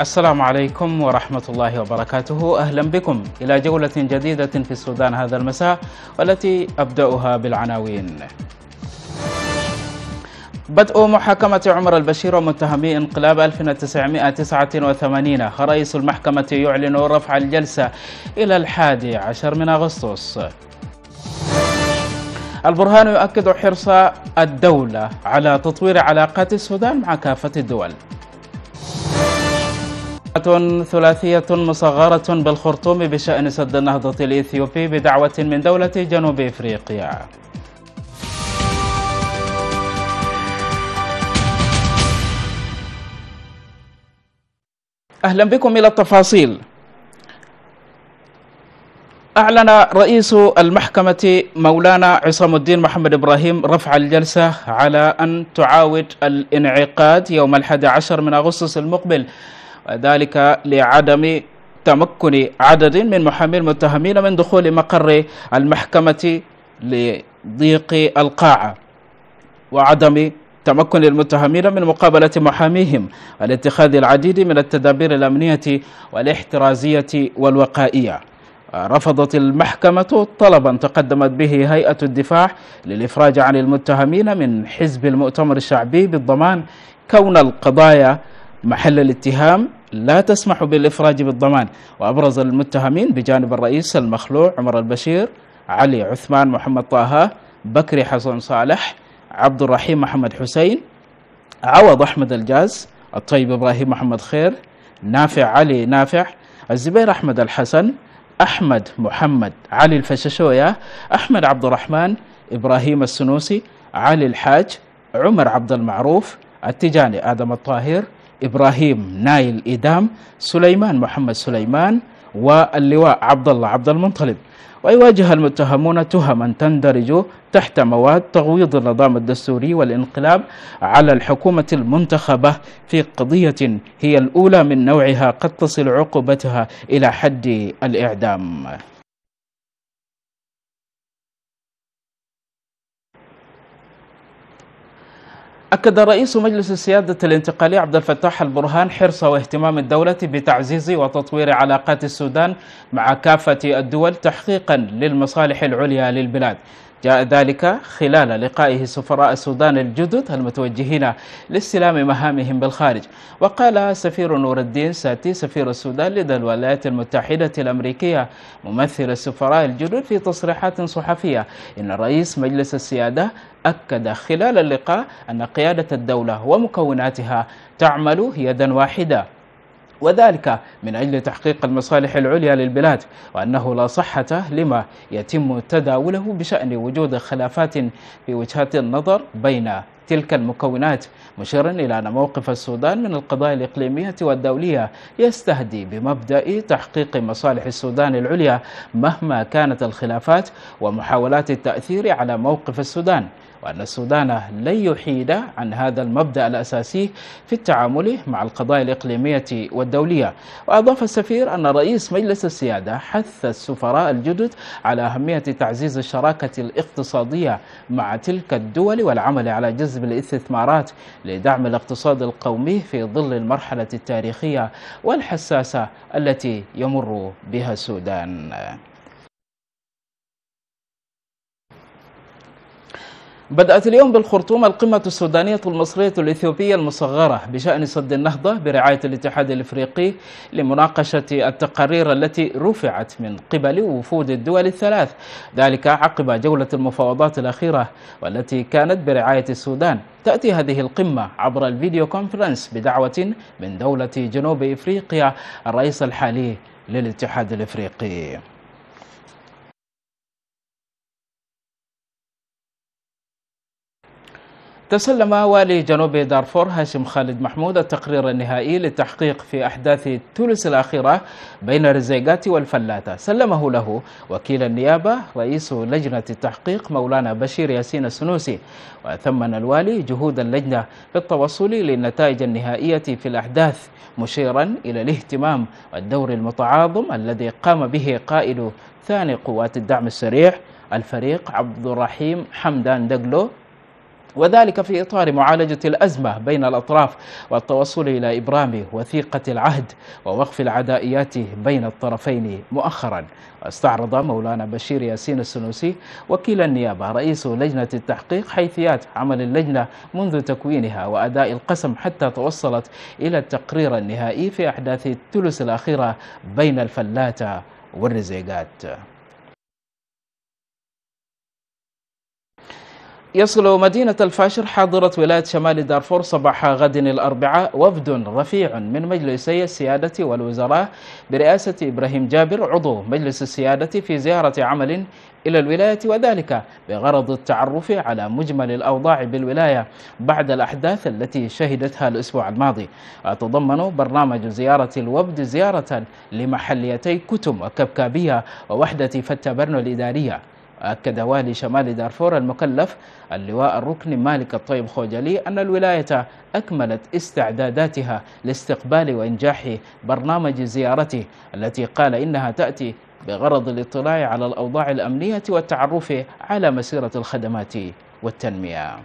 السلام عليكم ورحمة الله وبركاته أهلا بكم إلى جولة جديدة في السودان هذا المساء والتي أبدأها بالعناوين بدء محاكمة عمر البشير ومتهمي انقلاب 1989 رئيس المحكمة يعلن رفع الجلسة إلى الحادي عشر من أغسطس البرهان يؤكد حرص الدولة على تطوير علاقات السودان مع كافة الدول ثلاثية مصغرة بالخرطوم بشأن سد النهضة الإثيوبي بدعوة من دولة جنوب إفريقيا أهلا بكم إلى التفاصيل أعلن رئيس المحكمة مولانا عصام الدين محمد إبراهيم رفع الجلسة على أن تعاود الانعقاد يوم الحادي عشر من أغسطس المقبل ذلك لعدم تمكن عدد من محامي المتهمين من دخول مقر المحكمة لضيق القاعة وعدم تمكن المتهمين من مقابلة محاميهم والاتخاذ العديد من التدابير الأمنية والاحترازية والوقائية رفضت المحكمة طلبا تقدمت به هيئة الدفاع للإفراج عن المتهمين من حزب المؤتمر الشعبي بالضمان كون القضايا محل الاتهام لا تسمح بالإفراج بالضمان وأبرز المتهمين بجانب الرئيس المخلوع عمر البشير علي عثمان محمد طه بكري حسن صالح عبد الرحيم محمد حسين عوض أحمد الجاز الطيب إبراهيم محمد خير نافع علي نافع الزبير أحمد الحسن أحمد محمد علي الفششوية أحمد عبد الرحمن إبراهيم السنوسي علي الحاج عمر عبد المعروف التجاني آدم الطاهر إبراهيم نايل إدام سليمان محمد سليمان واللواء عبد الله عبد المنطلب ويواجه المتهمون تهما تندرج تحت مواد تغويض النظام الدستوري والانقلاب على الحكومة المنتخبة في قضية هي الأولى من نوعها قد تصل عقوبتها إلى حد الإعدام أكد رئيس مجلس السيادة الانتقالي عبد الفتاح البرهان حرص واهتمام الدولة بتعزيز وتطوير علاقات السودان مع كافة الدول تحقيقا للمصالح العليا للبلاد جاء ذلك خلال لقائه سفراء السودان الجدد المتوجهين لاستلام مهامهم بالخارج وقال سفير نور الدين ساتي سفير السودان لدى الولايات المتحدة الأمريكية ممثل السفراء الجدد في تصريحات صحفية إن رئيس مجلس السيادة أكد خلال اللقاء أن قيادة الدولة ومكوناتها تعمل يدا واحدة وذلك من أجل تحقيق المصالح العليا للبلاد وأنه لا صحة لما يتم تداوله بشأن وجود خلافات في وجهات النظر بين تلك المكونات مشيرا إلى أن موقف السودان من القضايا الإقليمية والدولية يستهدي بمبدأ تحقيق مصالح السودان العليا مهما كانت الخلافات ومحاولات التأثير على موقف السودان وأن السودان لن يحيد عن هذا المبدأ الأساسي في التعامل مع القضايا الإقليمية والدولية وأضاف السفير أن رئيس مجلس السيادة حث السفراء الجدد على أهمية تعزيز الشراكة الاقتصادية مع تلك الدول والعمل على جذب حزب الاستثمارات لدعم الاقتصاد القومي في ظل المرحلة التاريخية والحساسة التي يمر بها السودان بدأت اليوم بالخرطوم القمة السودانية المصرية الإثيوبية المصغرة بشأن سد النهضة برعاية الاتحاد الإفريقي لمناقشة التقارير التي رفعت من قبل وفود الدول الثلاث ذلك عقب جولة المفاوضات الأخيرة والتي كانت برعاية السودان تأتي هذه القمة عبر الفيديو كونفرنس بدعوة من دولة جنوب إفريقيا الرئيس الحالي للاتحاد الإفريقي تسلم والي جنوب دارفور هاشم خالد محمود التقرير النهائي للتحقيق في أحداث تونس الأخيرة بين الرزيقات والفلاتة سلمه له وكيل النيابة رئيس لجنة التحقيق مولانا بشير ياسين السنوسي وثمن الوالي جهود اللجنة في التوصل للنتائج النهائية في الأحداث مشيرا إلى الاهتمام والدور المتعاظم الذي قام به قائد ثاني قوات الدعم السريع الفريق عبد الرحيم حمدان دقلو وذلك في إطار معالجة الأزمة بين الأطراف والتوصل إلى إبرام وثيقة العهد ووقف العدائيات بين الطرفين مؤخرا استعرض مولانا بشير ياسين السنوسي وكيل النيابة رئيس لجنة التحقيق حيثيات عمل اللجنة منذ تكوينها وأداء القسم حتى توصلت إلى التقرير النهائي في أحداث الثلث الأخيرة بين الفلاتة والرزيقات يصل مدينة الفاشر حاضرة ولاية شمال دارفور صباح غد الأربعاء وفد رفيع من مجلسي السيادة والوزراء برئاسة إبراهيم جابر عضو مجلس السيادة في زيارة عمل إلى الولاية وذلك بغرض التعرف على مجمل الأوضاع بالولاية بعد الأحداث التي شهدتها الأسبوع الماضي وتضمن برنامج زيارة الوفد زيارة لمحليتي كتم وكبكابية ووحدة فتبرن الإدارية وأكد والي شمال دارفور المكلف اللواء الركن مالك الطيب خوجلي أن الولاية أكملت استعداداتها لاستقبال وإنجاح برنامج زيارته التي قال إنها تأتي بغرض الاطلاع على الأوضاع الأمنية والتعرف على مسيرة الخدمات والتنمية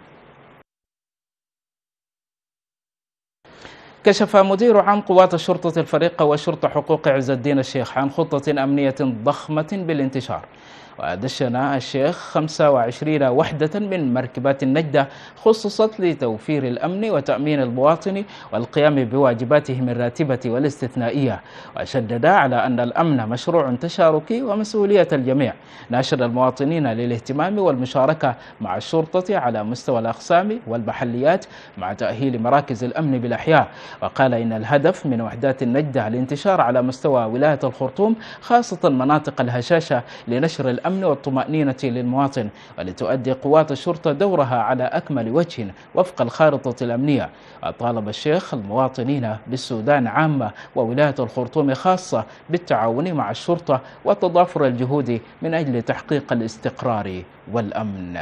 كشف مدير عام قوات الشرطة الفريقة وشرطة حقوق عز الدين الشيخ عن خطة أمنية ضخمة بالانتشار ودشن الشيخ 25 وحدة من مركبات النجدة خصصت لتوفير الأمن وتأمين المواطن والقيام بواجباتهم الراتبة والاستثنائية وشدد على أن الأمن مشروع تشاركي ومسؤولية الجميع ناشد المواطنين للاهتمام والمشاركة مع الشرطة على مستوى الأقسام والمحليات مع تأهيل مراكز الأمن بالأحياء وقال إن الهدف من وحدات النجدة الانتشار على مستوى ولاية الخرطوم خاصة مناطق الهشاشة لنشر الأمن الأمن والطمأنينة للمواطن ولتؤدي قوات الشرطة دورها على أكمل وجه وفق الخارطة الأمنية وطالب الشيخ المواطنين بالسودان عامة وولاية الخرطوم خاصة بالتعاون مع الشرطة وتضافر الجهود من أجل تحقيق الاستقرار والأمن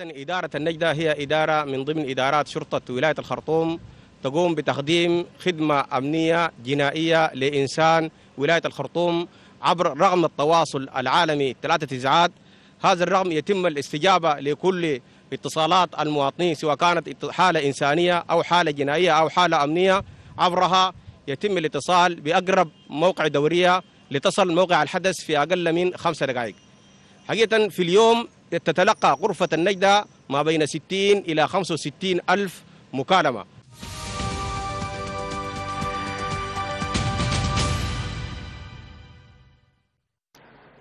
إدارة النجدة هي إدارة من ضمن إدارات شرطة ولاية الخرطوم تقوم بتقديم خدمة أمنية جنائية لإنسان ولاية الخرطوم عبر رقم التواصل العالمي ثلاثة تسعات هذا الرقم يتم الاستجابة لكل اتصالات المواطنين سواء كانت حالة إنسانية أو حالة جنائية أو حالة أمنية عبرها يتم الاتصال بأقرب موقع دورية لتصل موقع الحدث في أقل من خمسة دقائق حقيقة في اليوم تتلقى غرفة النجدة ما بين 60 إلى 65 ألف مكالمة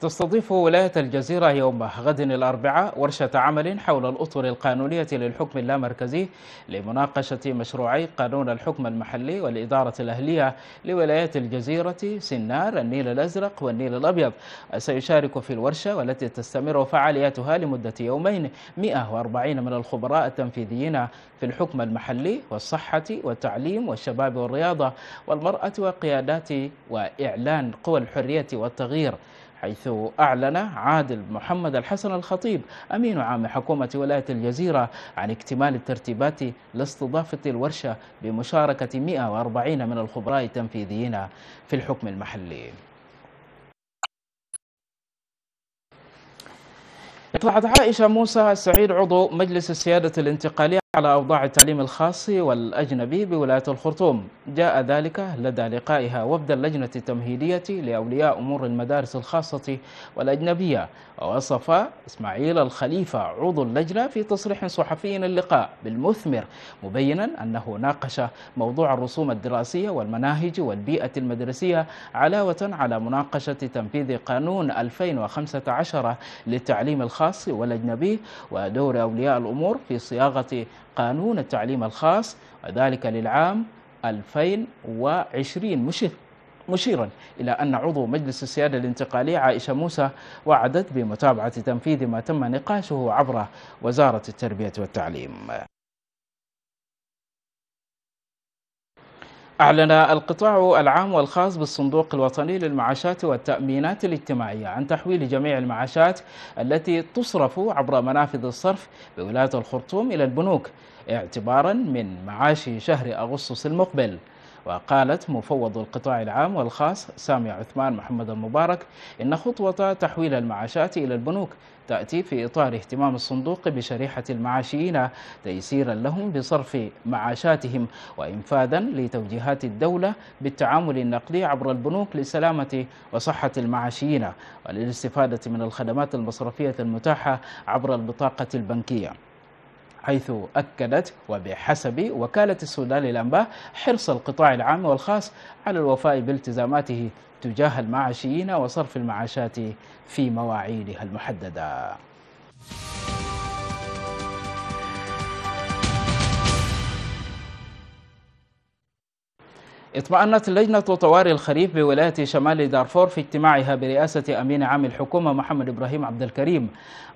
تستضيف ولاية الجزيرة يوم غد الأربعاء ورشة عمل حول الأطر القانونية للحكم اللامركزي لمناقشة مشروعي قانون الحكم المحلي والإدارة الأهلية لولاية الجزيرة سنار النيل الأزرق والنيل الأبيض سيشارك في الورشة والتي تستمر فعالياتها لمدة يومين 140 من الخبراء التنفيذيين في الحكم المحلي والصحة والتعليم والشباب والرياضة والمرأة وقيادات وإعلان قوى الحرية والتغيير حيث أعلن عادل محمد الحسن الخطيب أمين عام حكومة ولاية الجزيرة عن اكتمال الترتيبات لاستضافة الورشة بمشاركة 140 من الخبراء التنفيذيين في الحكم المحلي اطلعت عائشة موسى السعيد عضو مجلس السيادة الانتقالية على أوضاع التعليم الخاص والأجنبي بولاية الخرطوم جاء ذلك لدى لقائها وفد اللجنة التمهيدية لأولياء أمور المدارس الخاصة والأجنبية ووصف إسماعيل الخليفة عضو اللجنة في تصريح صحفي اللقاء بالمثمر مبينا أنه ناقش موضوع الرسوم الدراسية والمناهج والبيئة المدرسية علاوة على مناقشة تنفيذ قانون 2015 للتعليم الخاص والأجنبي ودور أولياء الأمور في صياغة قانون التعليم الخاص وذلك للعام 2020 مشير مشيرا إلى أن عضو مجلس السيادة الانتقالية عائشة موسى وعدت بمتابعة تنفيذ ما تم نقاشه عبر وزارة التربية والتعليم أعلن القطاع العام والخاص بالصندوق الوطني للمعاشات والتأمينات الاجتماعية عن تحويل جميع المعاشات التي تصرف عبر منافذ الصرف بولاية الخرطوم إلى البنوك اعتبارا من معاش شهر أغسطس المقبل وقالت مفوض القطاع العام والخاص سامي عثمان محمد المبارك إن خطوة تحويل المعاشات إلى البنوك تأتي في إطار اهتمام الصندوق بشريحة المعاشيين تيسيرا لهم بصرف معاشاتهم وإنفاذا لتوجيهات الدولة بالتعامل النقدي عبر البنوك لسلامة وصحة المعاشيين وللاستفادة من الخدمات المصرفية المتاحة عبر البطاقة البنكية حيث أكدت وبحسب وكالة السودان للأنباء حرص القطاع العام والخاص على الوفاء بالتزاماته تجاه المعاشيين وصرف المعاشات في مواعيدها المحدده اطمأنت لجنة طوارئ الخريف بولاية شمال دارفور في اجتماعها برئاسة أمين عام الحكومة محمد إبراهيم عبد الكريم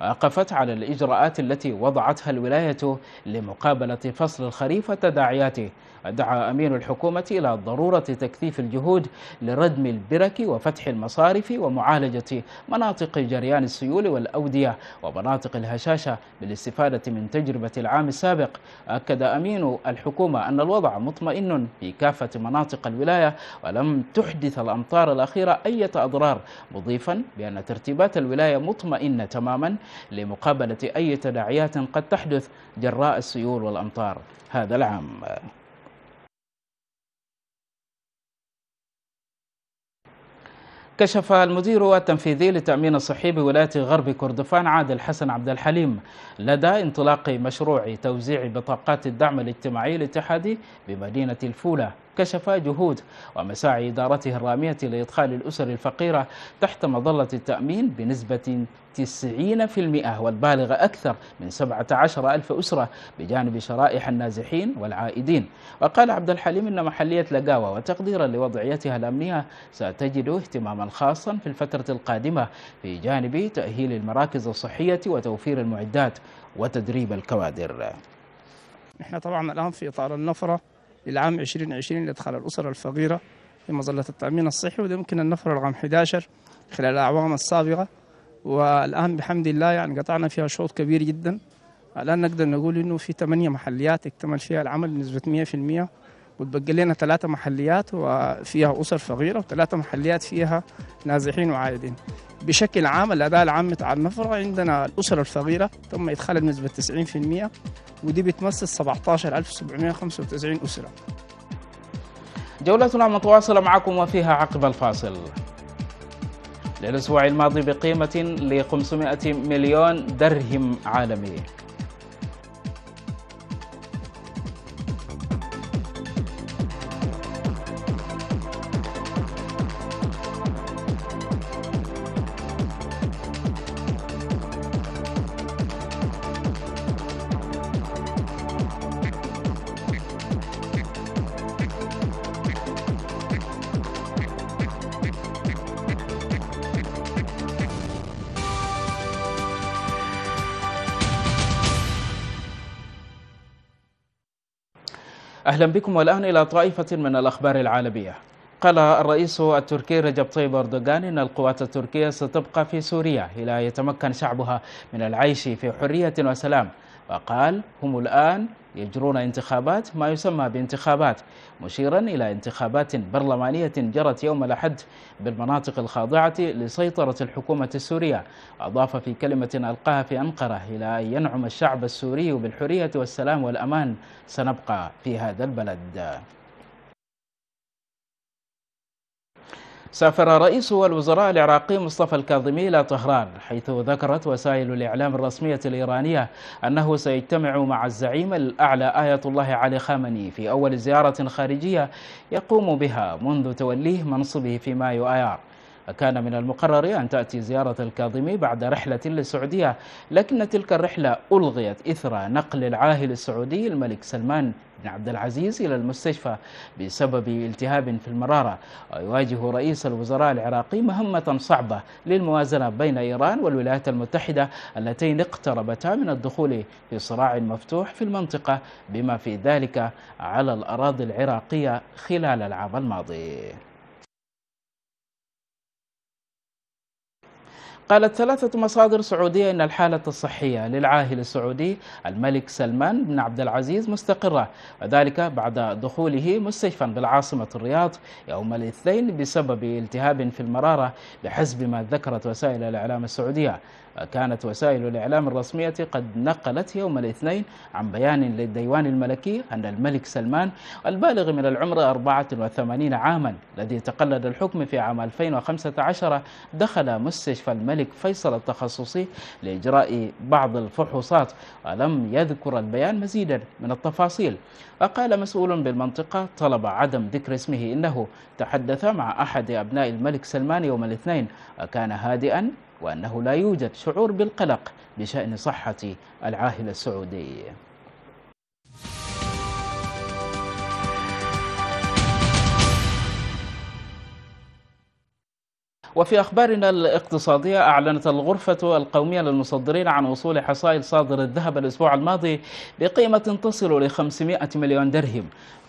وقفت على الإجراءات التي وضعتها الولاية لمقابلة فصل الخريف وتداعياته دعا أمين الحكومة إلى ضرورة تكثيف الجهود لردم البرك وفتح المصارف ومعالجة مناطق جريان السيول والأودية ومناطق الهشاشة بالاستفادة من تجربة العام السابق أكد أمين الحكومة أن الوضع مطمئن في كافة مناطق مناطق الولاية ولم تحدث الأمطار الأخيرة أي أضرار مضيفا بأن ترتيبات الولاية مطمئنة تماما لمقابلة أي تداعيات قد تحدث جراء السيول والأمطار هذا العام كشف المدير التنفيذي للتأمين الصحي بولاية غرب كردفان عادل حسن عبد الحليم لدى انطلاق مشروع توزيع بطاقات الدعم الاجتماعي الاتحادي بمدينة الفولة كشف جهود ومساعي إدارته الرامية لإدخال الأسر الفقيرة تحت مظلة التأمين بنسبة 90% والبالغة أكثر من 17 ألف أسرة بجانب شرائح النازحين والعائدين وقال عبد الحليم أن محلية لقاوة وتقديرا لوضعيتها الأمنية ستجد اهتماما خاصا في الفترة القادمة في جانب تأهيل المراكز الصحية وتوفير المعدات وتدريب الكوادر نحن طبعا الآن في إطار النفرة للعام 2020 لإدخال الأسر الفقيرة في مظلة التأمين الصحي وده يمكن أن نفرغ رقم 11 خلال الأعوام السابقة والآن بحمد الله يعني قطعنا فيها شوط كبير جدا الآن نقدر نقول إنه في 8 محليات اكتمل فيها العمل بنسبة 100% وتبقى لنا ثلاثة محليات وفيها أسر فقيرة وثلاثة محليات فيها نازحين وعائدين بشكل عام الأداء العام بتاع النفرة عندنا الأسر الفقيرة تم إدخالها بنسبة 90% ودي بتمثل 17795 أسرة جولتنا متواصلة معكم وفيها عقب الفاصل للأسبوع الماضي بقيمة ل 500 مليون درهم عالمي أهلا بكم والآن إلى طائفة من الأخبار العالمية قال الرئيس التركي رجب طيب أردوغان إن القوات التركية ستبقى في سوريا إلى يتمكن شعبها من العيش في حرية وسلام وقال هم الآن يجرون انتخابات ما يسمى بانتخابات مشيرا إلى انتخابات برلمانية جرت يوم الأحد بالمناطق الخاضعة لسيطرة الحكومة السورية أضاف في كلمة ألقاها في أنقرة إلى أن ينعم الشعب السوري بالحرية والسلام والأمان سنبقى في هذا البلد سافر رئيس الوزراء العراقي مصطفى الكاظمي إلى طهران حيث ذكرت وسائل الإعلام الرسمية الإيرانية أنه سيجتمع مع الزعيم الأعلى آية الله علي خامني في أول زيارة خارجية يقوم بها منذ توليه منصبه في مايو آيار كان من المقرر أن تأتي زيارة الكاظمي بعد رحلة للسعودية لكن تلك الرحلة ألغيت إثر نقل العاهل السعودي الملك سلمان بن عبد العزيز إلى المستشفى بسبب التهاب في المرارة ويواجه رئيس الوزراء العراقي مهمة صعبة للموازنة بين إيران والولايات المتحدة اللتين اقتربتا من الدخول في صراع مفتوح في المنطقة بما في ذلك على الأراضي العراقية خلال العام الماضي قالت ثلاثة مصادر سعودية أن الحالة الصحية للعاهل السعودي الملك سلمان بن عبد العزيز مستقرة وذلك بعد دخوله مستشفى بالعاصمة الرياض يوم الاثنين بسبب التهاب في المرارة بحسب ما ذكرت وسائل الإعلام السعودية كانت وسائل الإعلام الرسمية قد نقلت يوم الاثنين عن بيان للديوان الملكي أن الملك سلمان البالغ من العمر 84 عاما الذي تقلد الحكم في عام 2015 دخل مستشفى الملك فيصل التخصصي لإجراء بعض الفحوصات ولم يذكر البيان مزيدا من التفاصيل وقال مسؤول بالمنطقة طلب عدم ذكر اسمه إنه تحدث مع أحد أبناء الملك سلمان يوم الاثنين وكان هادئا وأنه لا يوجد شعور بالقلق بشأن صحة العاهل السعودي وفي أخبارنا الاقتصادية أعلنت الغرفة القومية للمصدرين عن وصول حصائل صادر الذهب الأسبوع الماضي بقيمة تصل ل 500 مليون درهم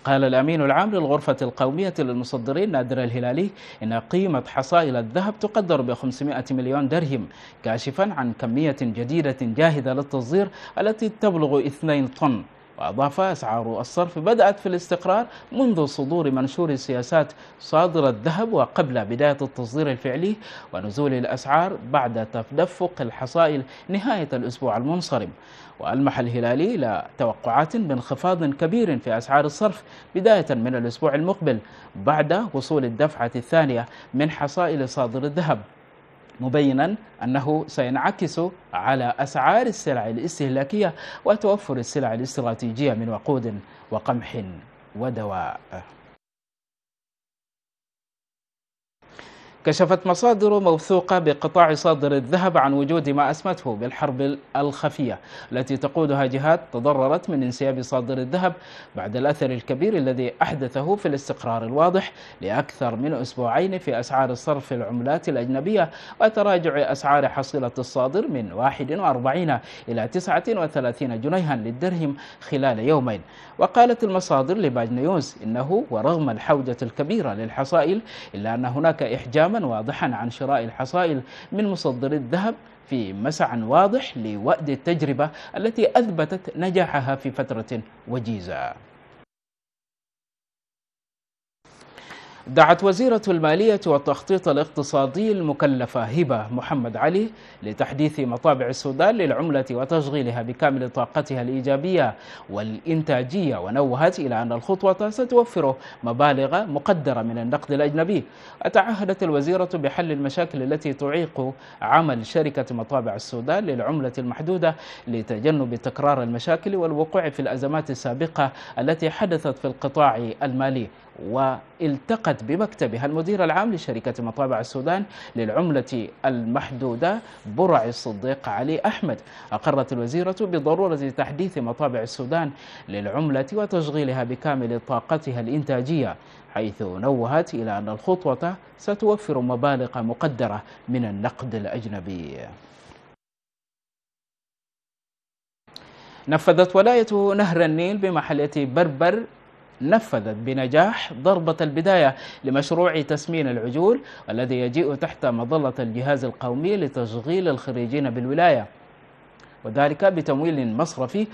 قال الأمين العام للغرفة القومية للمصدرين نادر الهلالي إن قيمة حصائل الذهب تقدر ب 500 مليون درهم كاشفا عن كمية جديدة جاهزة للتصدير التي تبلغ 2 طن وأضاف أسعار الصرف بدأت في الاستقرار منذ صدور منشور سياسات صادر الذهب وقبل بداية التصدير الفعلي ونزول الأسعار بعد تدفق الحصائل نهاية الأسبوع المنصرم وألمح الهلالي إلى توقعات بانخفاض كبير في أسعار الصرف بداية من الأسبوع المقبل بعد وصول الدفعة الثانية من حصائل صادر الذهب مبينا أنه سينعكس على أسعار السلع الاستهلاكية وتوفر السلع الاستراتيجية من وقود وقمح ودواء كشفت مصادر موثوقة بقطاع صادر الذهب عن وجود ما أسمته بالحرب الخفية التي تقودها جهات تضررت من انسياب صادر الذهب بعد الأثر الكبير الذي أحدثه في الاستقرار الواضح لأكثر من أسبوعين في أسعار صرف العملات الأجنبية وتراجع أسعار حصيلة الصادر من 41 إلى 39 جنيها للدرهم خلال يومين وقالت المصادر لباج نيوز إنه ورغم الحوجة الكبيرة للحصائل إلا أن هناك إحجام كلاما واضحا عن شراء الحصائل من مصدري الذهب في مسعى واضح لوأد التجربة التي أثبتت نجاحها في فترة وجيزة دعت وزيرة المالية والتخطيط الاقتصادي المكلفة هبة محمد علي لتحديث مطابع السودان للعملة وتشغيلها بكامل طاقتها الإيجابية والإنتاجية ونوهت إلى أن الخطوة ستوفر مبالغ مقدرة من النقد الأجنبي أتعهدت الوزيرة بحل المشاكل التي تعيق عمل شركة مطابع السودان للعملة المحدودة لتجنب تكرار المشاكل والوقوع في الأزمات السابقة التي حدثت في القطاع المالي والتقت بمكتبها المدير العام لشركة مطابع السودان للعملة المحدودة برع الصديق علي أحمد أقرت الوزيرة بضرورة تحديث مطابع السودان للعملة وتشغيلها بكامل طاقتها الإنتاجية حيث نوهت إلى أن الخطوة ستوفر مبالغ مقدرة من النقد الأجنبي نفذت ولاية نهر النيل بمحلية بربر نفذت بنجاح ضربة البداية لمشروع تسمين العجول الذي يجيء تحت مظلة الجهاز القومي لتشغيل الخريجين بالولاية وذلك بتمويل مصرفي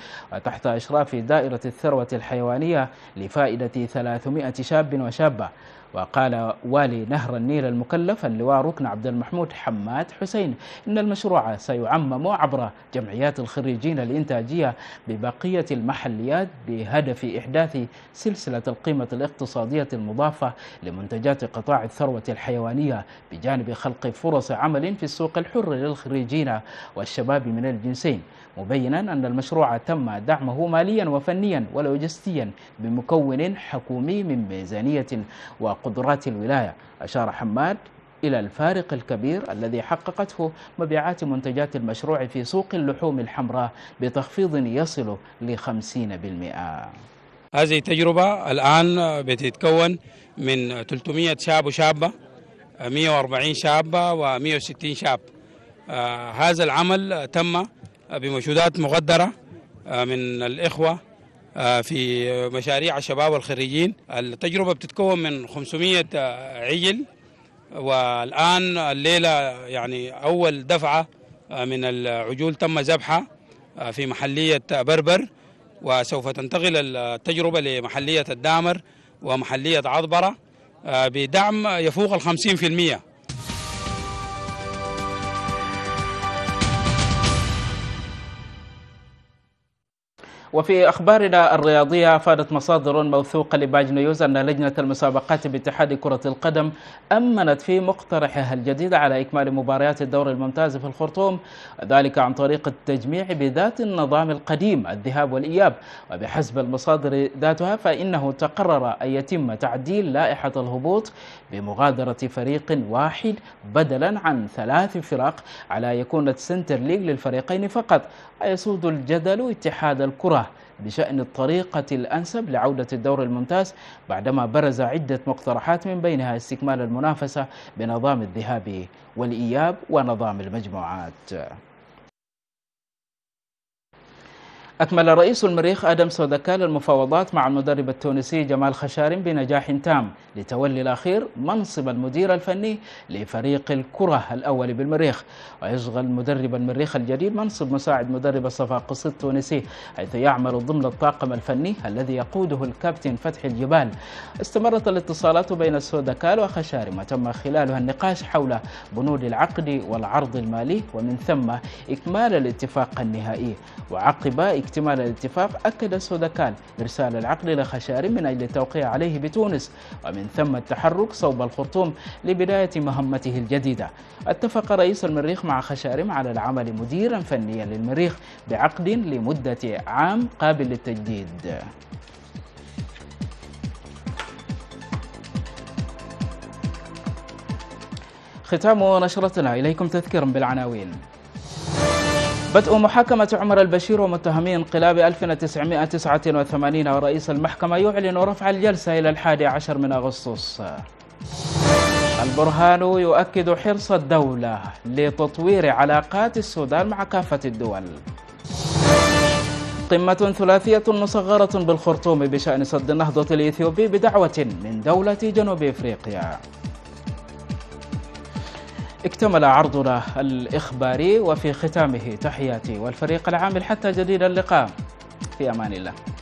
تحت إشراف دائرة الثروة الحيوانية لفائدة 300 شاب وشابة وقال والي نهر النيل المكلف اللواء ركن عبد المحمود حماد حسين إن المشروع سيعمم عبر جمعيات الخريجين الإنتاجية ببقية المحليات بهدف إحداث سلسلة القيمة الاقتصادية المضافة لمنتجات قطاع الثروة الحيوانية بجانب خلق فرص عمل في السوق الحر للخريجين والشباب من الجنسين مبينا أن المشروع تم دعمه ماليا وفنيا ولوجستيا بمكون حكومي من ميزانية وقدرات الولاية أشار حماد إلى الفارق الكبير الذي حققته مبيعات منتجات المشروع في سوق اللحوم الحمراء بتخفيض يصل ل 50% هذه تجربة الآن بتتكون من 300 شاب وشابة 140 شابة و160 شاب هذا العمل تم بمجهودات مقدرة آه، من الإخوة آه، في مشاريع الشباب والخريجين التجربة بتتكون من 500 آه، عجل والآن الليلة يعني أول دفعة من العجول تم ذبحها في محلية بربر وسوف تنتقل التجربة لمحلية الدامر ومحلية عضبرة بدعم يفوق الخمسين في المئة وفي أخبارنا الرياضية أفادت مصادر موثوقة لباج نيوز أن لجنة المسابقات باتحاد كرة القدم أمنت في مقترحها الجديد على إكمال مباريات الدور الممتاز في الخرطوم ذلك عن طريق التجميع بذات النظام القديم الذهاب والإياب وبحسب المصادر ذاتها فإنه تقرر أن يتم تعديل لائحة الهبوط بمغادرة فريق واحد بدلا عن ثلاث فرق على يكون سنتر ليج للفريقين فقط ويسود الجدل اتحاد الكرة الانتباه بشأن الطريقة الأنسب لعودة الدور الممتاز بعدما برز عدة مقترحات من بينها استكمال المنافسة بنظام الذهاب والإياب ونظام المجموعات أكمل رئيس المريخ آدم سودكال المفاوضات مع المدرب التونسي جمال خشارم بنجاح تام لتولي الأخير منصب المدير الفني لفريق الكرة الأول بالمريخ ويشغل مدرب المريخ الجديد منصب مساعد مدرب الصفاقس التونسي حيث يعمل ضمن الطاقم الفني الذي يقوده الكابتن فتحي الجبال استمرت الاتصالات بين السودكال وخشارم وتم خلالها النقاش حول بنود العقد والعرض المالي ومن ثم إكمال الاتفاق النهائي وعقب احتمال الاتفاق أكد السودكان إرسال العقد إلى خشاري من أجل التوقيع عليه بتونس ومن ثم التحرك صوب الخرطوم لبداية مهمته الجديدة اتفق رئيس المريخ مع خشارم على العمل مديرا فنيا للمريخ بعقد لمدة عام قابل للتجديد ختام نشرتنا إليكم تذكير بالعناوين بدء محاكمة عمر البشير ومتهمي انقلاب 1989 ورئيس المحكمة يعلن رفع الجلسة إلى الحادي عشر من أغسطس البرهان يؤكد حرص الدولة لتطوير علاقات السودان مع كافة الدول قمة ثلاثية مصغرة بالخرطوم بشأن سد النهضة الإثيوبي بدعوة من دولة جنوب إفريقيا اكتمل عرضنا الإخباري وفي ختامه تحياتي والفريق العامل حتى جديد اللقاء في أمان الله